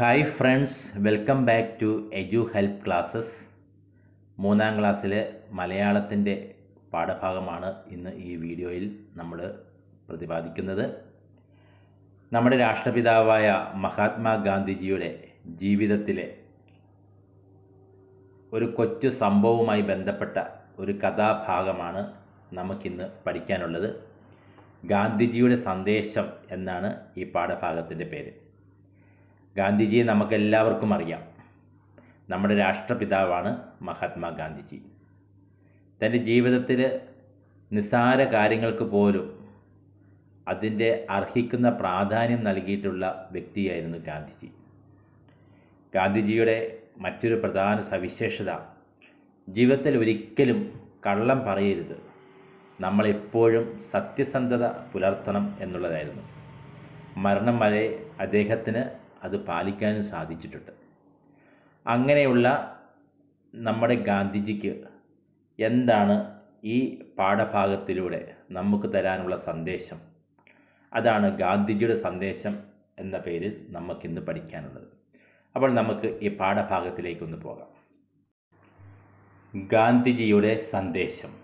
hi friends welcome back to edu help classes മൂന്നാം ക്ലാസ്സിലെ മലയാളത്തിൻ്റെ പാഠഭാഗമാണ് ഇന്ന് ഈ വീഡിയോയിൽ നമ്മൾ പ്രതിപാദിക്കുന്നത് നമ്മുടെ രാഷ്ട്രപിതാവായ മഹാത്മാഗാന്ധിജിയുടെ ജീവിതത്തിലെ ഒരു കൊച്ചു സംഭവവുമായി ബന്ധപ്പെട്ട ഒരു കഥാഭാഗമാണ് നമുക്കിന്ന് പഠിക്കാനുള്ളത് ഗാന്ധിജിയുടെ സന്ദേശം എന്നാണ് ഈ പാഠഭാഗത്തിൻ്റെ പേര് ഗാന്ധിജിയെ നമുക്കെല്ലാവർക്കും അറിയാം നമ്മുടെ രാഷ്ട്രപിതാവാണ് മഹാത്മാഗാന്ധിജി തൻ്റെ ജീവിതത്തിൽ നിസ്സാര കാര്യങ്ങൾക്ക് പോലും അതിൻ്റെ അർഹിക്കുന്ന പ്രാധാന്യം നൽകിയിട്ടുള്ള വ്യക്തിയായിരുന്നു ഗാന്ധിജി ഗാന്ധിജിയുടെ മറ്റൊരു പ്രധാന സവിശേഷത ജീവിതത്തിൽ ഒരിക്കലും കള്ളം പറയരുത് നമ്മളെപ്പോഴും സത്യസന്ധത പുലർത്തണം എന്നുള്ളതായിരുന്നു മരണം വരെ അദ്ദേഹത്തിന് അത് പാലിക്കാനും സാധിച്ചിട്ടുണ്ട് അങ്ങനെയുള്ള നമ്മുടെ ഗാന്ധിജിക്ക് എന്താണ് ഈ പാഠഭാഗത്തിലൂടെ നമുക്ക് തരാനുള്ള സന്ദേശം അതാണ് ഗാന്ധിജിയുടെ സന്ദേശം എന്ന പേരിൽ നമുക്കിന്ന് പഠിക്കാനുള്ളത് അപ്പോൾ നമുക്ക് ഈ പാഠഭാഗത്തിലേക്കൊന്ന് പോകാം ഗാന്ധിജിയുടെ സന്ദേശം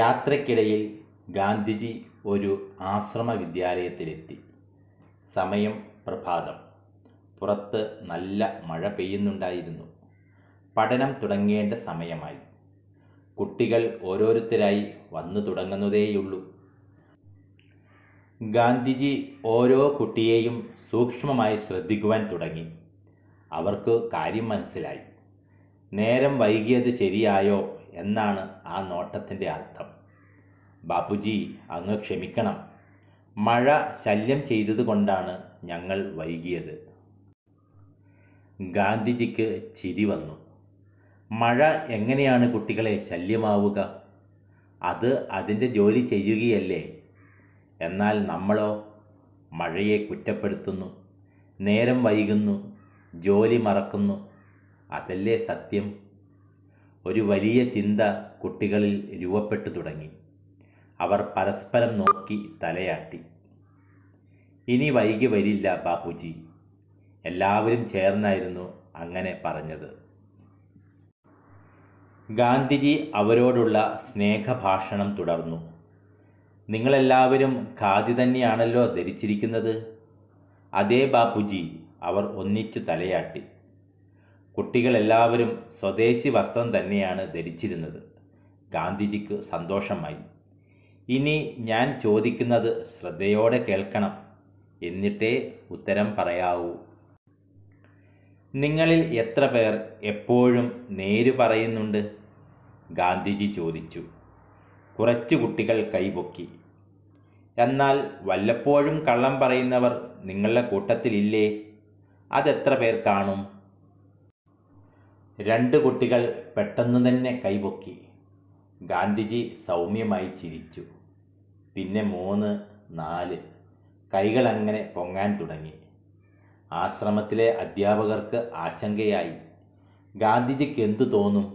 യാത്രക്കിടയിൽ ഗാന്ധിജി ഒരു ആശ്രമ വിദ്യാലയത്തിലെത്തി സമയം പ്രഭാതം പുറത്ത് നല്ല മഴ പെയ്യുന്നുണ്ടായിരുന്നു പഠനം തുടങ്ങേണ്ട സമയമായി കുട്ടികൾ ഓരോരുത്തരായി വന്നു തുടങ്ങുന്നതേയുള്ളൂ ഗാന്ധിജി ഓരോ കുട്ടിയെയും സൂക്ഷ്മമായി ശ്രദ്ധിക്കുവാൻ തുടങ്ങി അവർക്ക് കാര്യം മനസ്സിലായി നേരം വൈകിയത് ശരിയായോ എന്നാണ് ആ നോട്ടത്തിൻ്റെ അർത്ഥം ബാപ്പുജി അങ്ങ് ക്ഷമിക്കണം മഴ ശല്യം ചെയ്തതുകൊണ്ടാണ് ഞങ്ങൾ വൈകിയത് ഗാന്ധിജിക്ക് ചിരി വന്നു മഴ എങ്ങനെയാണ് കുട്ടികളെ ശല്യമാവുക അത് അതിൻ്റെ ജോലി ചെയ്യുകയല്ലേ എന്നാൽ നമ്മളോ മഴയെ കുറ്റപ്പെടുത്തുന്നു നേരം വൈകുന്നു ജോലി മറക്കുന്നു അതല്ലേ സത്യം ഒരു വലിയ ചിന്ത കുട്ടികളിൽ രൂപപ്പെട്ടു തുടങ്ങി അവർ പരസ്പരം നോക്കി തലയാട്ടി ഇനി വൈകി വരില്ല ബാപ്പുജി എല്ലാവരും ചേർന്നായിരുന്നു അങ്ങനെ പറഞ്ഞത് ഗാന്ധിജി അവരോടുള്ള സ്നേഹഭാഷണം തുടർന്നു നിങ്ങളെല്ലാവരും ഖാദി തന്നെയാണല്ലോ ധരിച്ചിരിക്കുന്നത് അതേ ബാപ്പുജി അവർ ഒന്നിച്ചു തലയാട്ടി കുട്ടികളെല്ലാവരും സ്വദേശി വസ്ത്രം തന്നെയാണ് ധരിച്ചിരുന്നത് ഗാന്ധിജിക്ക് സന്തോഷമായി ഇനി ഞാൻ ചോദിക്കുന്നത് ശ്രദ്ധയോടെ കേൾക്കണം എന്നിട്ടേ ഉത്തരം പറയാവൂ നിങ്ങളിൽ എത്ര പേർ എപ്പോഴും നേര് പറയുന്നുണ്ട് ഗാന്ധിജി ചോദിച്ചു കുറച്ച് കുട്ടികൾ കൈപൊക്കി എന്നാൽ വല്ലപ്പോഴും കള്ളം പറയുന്നവർ നിങ്ങളുടെ കൂട്ടത്തിലില്ലേ അതെത്ര പേർ കാണും രണ്ട് കുട്ടികൾ പെട്ടെന്ന് തന്നെ കൈപൊക്കി ഗാന്ധിജി സൗമ്യമായി ചിരിച്ചു പിന്നെ മൂന്ന് നാല് കൈകൾ അങ്ങനെ പൊങ്ങാൻ തുടങ്ങി ആശ്രമത്തിലെ അധ്യാപകർക്ക് ആശങ്കയായി ഗാന്ധിജിക്ക് എന്തു തോന്നും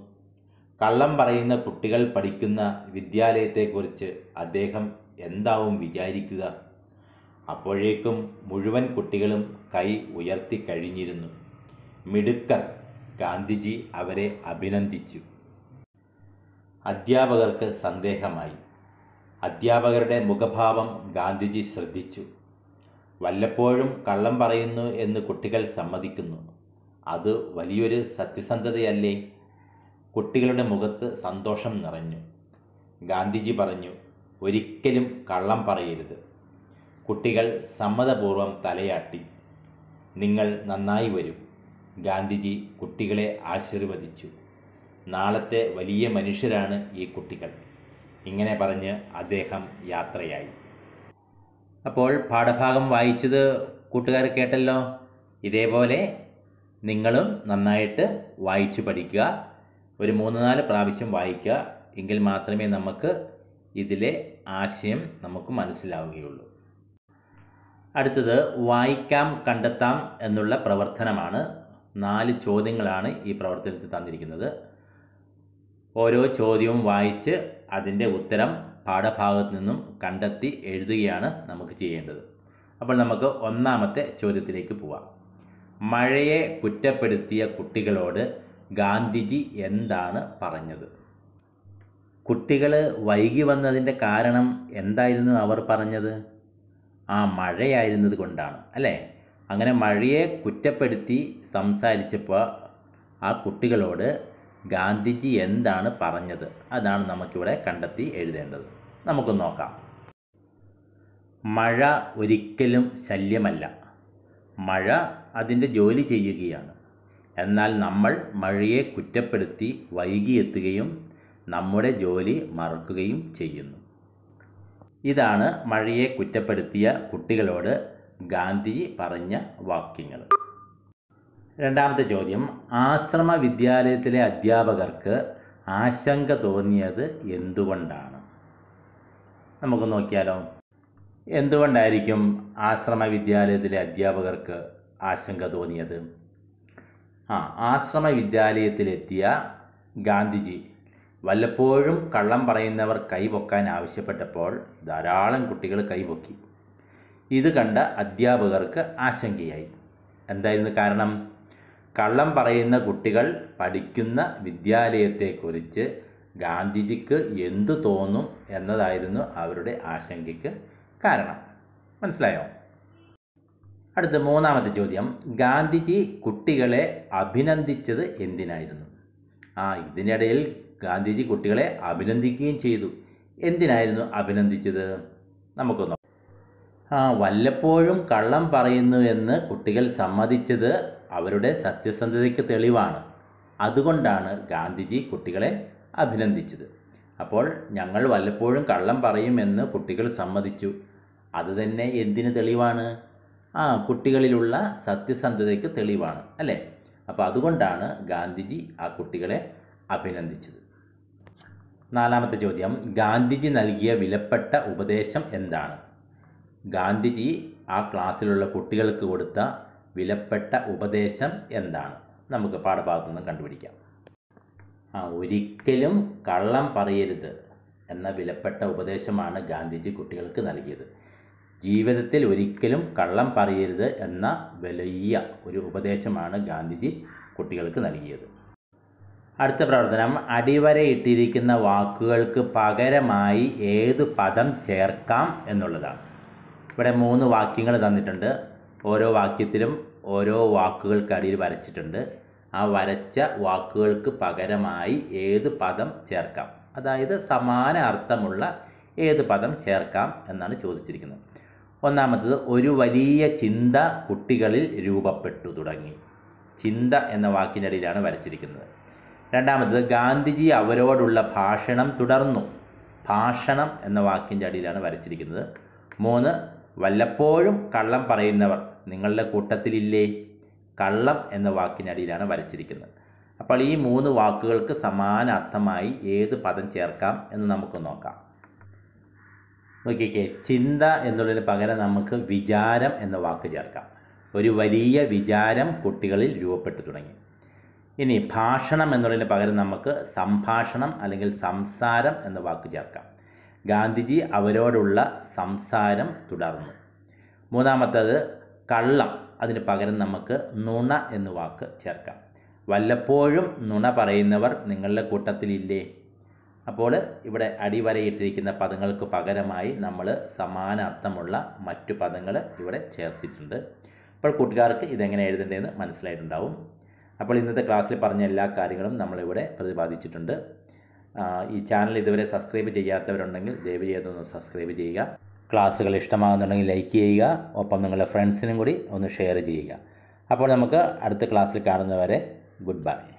കള്ളം പറയുന്ന കുട്ടികൾ പഠിക്കുന്ന വിദ്യാലയത്തെക്കുറിച്ച് അദ്ദേഹം എന്താവും വിചാരിക്കുക അപ്പോഴേക്കും മുഴുവൻ കുട്ടികളും കൈ ഉയർത്തി കഴിഞ്ഞിരുന്നു മിടുക്കർ ഗാന്ധിജി അവരെ അഭിനന്ദിച്ചു അധ്യാപകർക്ക് സന്ദേഹമായി അധ്യാപകരുടെ മുഖഭാവം ഗാന്ധിജി ശ്രദ്ധിച്ചു വല്ലപ്പോഴും കള്ളം പറയുന്നു എന്ന് കുട്ടികൾ സമ്മതിക്കുന്നു അത് വലിയൊരു സത്യസന്ധതയല്ലേ കുട്ടികളുടെ മുഖത്ത് സന്തോഷം നിറഞ്ഞു ഗാന്ധിജി പറഞ്ഞു ഒരിക്കലും കള്ളം പറയരുത് കുട്ടികൾ സമ്മതപൂർവം തലയാട്ടി നിങ്ങൾ നന്നായി വരും ഗാന്ധിജി കുട്ടികളെ ആശീർവദിച്ചു നാളത്തെ വലിയ മനുഷ്യരാണ് ഈ കുട്ടികൾ ഇങ്ങനെ പറഞ്ഞ് അദ്ദേഹം യാത്രയായി അപ്പോൾ പാഠഭാഗം വായിച്ചത് കൂട്ടുകാർ കേട്ടല്ലോ ഇതേപോലെ നിങ്ങളും നന്നായിട്ട് വായിച്ചു പഠിക്കുക ഒരു മൂന്ന് നാല് പ്രാവശ്യം വായിക്കുക എങ്കിൽ മാത്രമേ നമുക്ക് ഇതിലെ ആശയം നമുക്ക് മനസ്സിലാവുകയുള്ളൂ അടുത്തത് വായിക്കാം കണ്ടെത്താം എന്നുള്ള പ്രവർത്തനമാണ് നാല് ചോദ്യങ്ങളാണ് ഈ പ്രവർത്തനത്തിൽ തന്നിരിക്കുന്നത് ഓരോ ചോദ്യവും വായിച്ച് അതിൻ്റെ ഉത്തരം പാഠഭാഗത്ത് നിന്നും കണ്ടെത്തി എഴുതുകയാണ് നമുക്ക് ചെയ്യേണ്ടത് അപ്പോൾ നമുക്ക് ഒന്നാമത്തെ ചോദ്യത്തിലേക്ക് പോവാം മഴയെ കുറ്റപ്പെടുത്തിയ കുട്ടികളോട് ഗാന്ധിജി എന്താണ് പറഞ്ഞത് കുട്ടികൾ വൈകി വന്നതിൻ്റെ കാരണം എന്തായിരുന്നു അവർ പറഞ്ഞത് ആ മഴയായിരുന്നത് കൊണ്ടാണ് അല്ലേ അങ്ങനെ മഴയെ കുറ്റപ്പെടുത്തി സംസാരിച്ചപ്പോൾ ആ കുട്ടികളോട് ഗാന്ധിജി എന്താണ് പറഞ്ഞത് അതാണ് നമുക്കിവിടെ കണ്ടെത്തി എഴുതേണ്ടത് നമുക്ക് നോക്കാം മഴ ഒരിക്കലും ശല്യമല്ല മഴ അതിൻ്റെ ജോലി ചെയ്യുകയാണ് എന്നാൽ നമ്മൾ മഴയെ കുറ്റപ്പെടുത്തി വൈകിയെത്തുകയും നമ്മുടെ ജോലി മറക്കുകയും ചെയ്യുന്നു ഇതാണ് മഴയെ കുറ്റപ്പെടുത്തിയ കുട്ടികളോട് ഗാന്ധിജി പറഞ്ഞ വാക്യങ്ങൾ രണ്ടാമത്തെ ചോദ്യം ആശ്രമ വിദ്യാലയത്തിലെ അധ്യാപകർക്ക് ആശങ്ക തോന്നിയത് എന്തുകൊണ്ടാണ് നമുക്ക് നോക്കിയാലോ എന്തുകൊണ്ടായിരിക്കും ആശ്രമ വിദ്യാലയത്തിലെ അധ്യാപകർക്ക് ആശങ്ക തോന്നിയത് ആ ആശ്രമ വിദ്യാലയത്തിലെത്തിയ ഗാന്ധിജി വല്ലപ്പോഴും കള്ളം പറയുന്നവർ കൈപൊക്കാൻ ആവശ്യപ്പെട്ടപ്പോൾ ധാരാളം കുട്ടികൾ കൈപൊക്കി ഇത് കണ്ട അധ്യാപകർക്ക് ആശങ്കയായി എന്തായിരുന്നു കാരണം കള്ളം പറയുന്ന കുട്ടികൾ പഠിക്കുന്ന വിദ്യാലയത്തെക്കുറിച്ച് ഗാന്ധിജിക്ക് എന്തു തോന്നും എന്നതായിരുന്നു അവരുടെ ആശങ്കയ്ക്ക് കാരണം മനസ്സിലായോ അടുത്ത മൂന്നാമത്തെ ചോദ്യം ഗാന്ധിജി കുട്ടികളെ അഭിനന്ദിച്ചത് എന്തിനായിരുന്നു ആ ഇതിനിടയിൽ ഗാന്ധിജി കുട്ടികളെ അഭിനന്ദിക്കുകയും ചെയ്തു എന്തിനായിരുന്നു അഭിനന്ദിച്ചത് നമുക്കൊന്ന് ആ വല്ലപ്പോഴും കള്ളം പറയുന്നുവെന്ന് കുട്ടികൾ സമ്മതിച്ചത് അവരുടെ സത്യസന്ധതയ്ക്ക് തെളിവാണ് അതുകൊണ്ടാണ് ഗാന്ധിജി കുട്ടികളെ അഭിനന്ദിച്ചത് അപ്പോൾ ഞങ്ങൾ വല്ലപ്പോഴും കള്ളം പറയുമെന്ന് കുട്ടികൾ സമ്മതിച്ചു അതുതന്നെ എന്തിന് തെളിവാണ് ആ കുട്ടികളിലുള്ള സത്യസന്ധതയ്ക്ക് തെളിവാണ് അല്ലേ അപ്പോൾ അതുകൊണ്ടാണ് ഗാന്ധിജി ആ കുട്ടികളെ അഭിനന്ദിച്ചത് നാലാമത്തെ ചോദ്യം ഗാന്ധിജി നൽകിയ വിലപ്പെട്ട ഉപദേശം എന്താണ് ഗാന്ധിജി ആ ക്ലാസ്സിലുള്ള കുട്ടികൾക്ക് കൊടുത്ത വിലപ്പെട്ട ഉപദേശം എന്താണ് നമുക്ക് പാഠഭാഗത്തു നിന്ന് കണ്ടുപിടിക്കാം ആ ഒരിക്കലും കള്ളം പറയരുത് എന്ന വിലപ്പെട്ട ഉപദേശമാണ് ഗാന്ധിജി കുട്ടികൾക്ക് നൽകിയത് ജീവിതത്തിൽ ഒരിക്കലും കള്ളം പറയരുത് എന്ന വലിയ ഒരു ഉപദേശമാണ് ഗാന്ധിജി കുട്ടികൾക്ക് നൽകിയത് അടുത്ത പ്രവർത്തനം അടിവരയിട്ടിരിക്കുന്ന വാക്കുകൾക്ക് പകരമായി ഏത് പദം ചേർക്കാം എന്നുള്ളതാണ് ഇവിടെ മൂന്ന് വാക്യങ്ങൾ തന്നിട്ടുണ്ട് ഓരോ വാക്യത്തിലും ഓരോ വാക്കുകൾക്കടിയിൽ വരച്ചിട്ടുണ്ട് ആ വരച്ച വാക്കുകൾക്ക് പകരമായി ഏത് പദം ചേർക്കാം അതായത് സമാന അർത്ഥമുള്ള ഏത് പദം ചേർക്കാം എന്നാണ് ചോദിച്ചിരിക്കുന്നത് ഒന്നാമത്തത് ഒരു വലിയ ചിന്ത കുട്ടികളിൽ രൂപപ്പെട്ടു തുടങ്ങി ചിന്ത എന്ന വാക്കിനടിയിലാണ് വരച്ചിരിക്കുന്നത് രണ്ടാമത്തത് ഗാന്ധിജി അവരോടുള്ള ഭാഷണം തുടർന്നു ഭാഷണം എന്ന വാക്കിൻ്റെ അടിയിലാണ് വരച്ചിരിക്കുന്നത് മൂന്ന് വല്ലപ്പോഴും കള്ളം പറയുന്നവർ നിങ്ങളുടെ കൂട്ടത്തിലില്ലേ കള്ളം എന്ന വാക്കിനടിയിലാണ് വരച്ചിരിക്കുന്നത് അപ്പോൾ ഈ മൂന്ന് വാക്കുകൾക്ക് സമാന അർത്ഥമായി ഏത് പദം ചേർക്കാം എന്ന് നമുക്ക് നോക്കാം നോക്കിക്കേ ചിന്ത എന്നുള്ളതിന് പകരം നമുക്ക് വിചാരം എന്ന വാക്ക് ചേർക്കാം ഒരു വലിയ വിചാരം കുട്ടികളിൽ രൂപപ്പെട്ടു തുടങ്ങി ഇനി ഭാഷണം എന്നുള്ളതിന് പകരം നമുക്ക് സംഭാഷണം അല്ലെങ്കിൽ സംസാരം എന്ന വാക്ക് ചേർക്കാം ഗാന്ധിജി അവരോടുള്ള സംസാരം തുടർന്നു മൂന്നാമത്തത് കള്ളം അതിന് പകരം നമുക്ക് നുണ എന്ന് വാക്ക് ചേർക്കാം വല്ലപ്പോഴും നുണ പറയുന്നവർ നിങ്ങളുടെ കൂട്ടത്തിലില്ലേ അപ്പോൾ ഇവിടെ അടിവരയിട്ടിരിക്കുന്ന പദങ്ങൾക്ക് പകരമായി നമ്മൾ സമാന അർത്ഥമുള്ള മറ്റു പദങ്ങൾ ഇവിടെ ചേർത്തിട്ടുണ്ട് അപ്പോൾ കൂട്ടുകാർക്ക് ഇതെങ്ങനെ എഴുതേണ്ടതെന്ന് മനസ്സിലായിട്ടുണ്ടാവും അപ്പോൾ ഇന്നത്തെ ക്ലാസ്സിൽ പറഞ്ഞ എല്ലാ കാര്യങ്ങളും നമ്മളിവിടെ പ്രതിപാദിച്ചിട്ടുണ്ട് ഈ ചാനൽ ഇതുവരെ സബ്സ്ക്രൈബ് ചെയ്യാത്തവരുണ്ടെങ്കിൽ ദയവ് ചെയ്തൊന്ന് സബ്സ്ക്രൈബ് ചെയ്യുക ക്ലാസ്സുകൾ ഇഷ്ടമാകുന്നുണ്ടെങ്കിൽ ലൈക്ക് ചെയ്യുക ഒപ്പം നിങ്ങളുടെ ഫ്രണ്ട്സിനും കൂടി ഒന്ന് ഷെയർ ചെയ്യുക അപ്പോൾ നമുക്ക് അടുത്ത ക്ലാസ്സിൽ കാണുന്നവരെ ഗുഡ് ബൈ